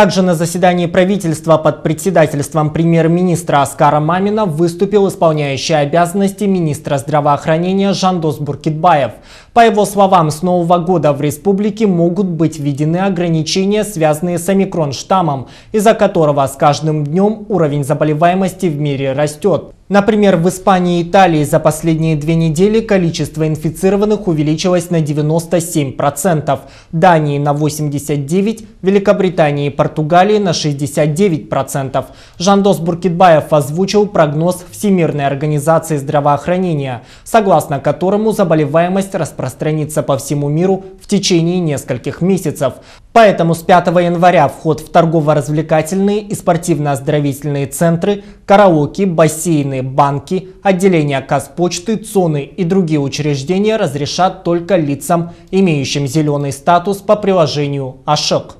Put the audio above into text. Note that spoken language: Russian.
Также на заседании правительства под председательством премьер-министра Аскара Мамина выступил исполняющий обязанности министра здравоохранения Жандос Буркитбаев. По его словам, с нового года в республике могут быть введены ограничения, связанные с омикрон-штаммом, из-за которого с каждым днем уровень заболеваемости в мире растет. Например, в Испании и Италии за последние две недели количество инфицированных увеличилось на 97%, Дании на 89%, Великобритании и Португалии на 69%. Жандос Буркитбаев озвучил прогноз Всемирной организации здравоохранения, согласно которому заболеваемость распространится по всему миру в течение нескольких месяцев. Поэтому с 5 января вход в торгово-развлекательные и спортивно-оздоровительные центры, караоке, бассейны, банки, отделения Казпочты, ЦОНы и другие учреждения разрешат только лицам, имеющим зеленый статус по приложению «Ашок».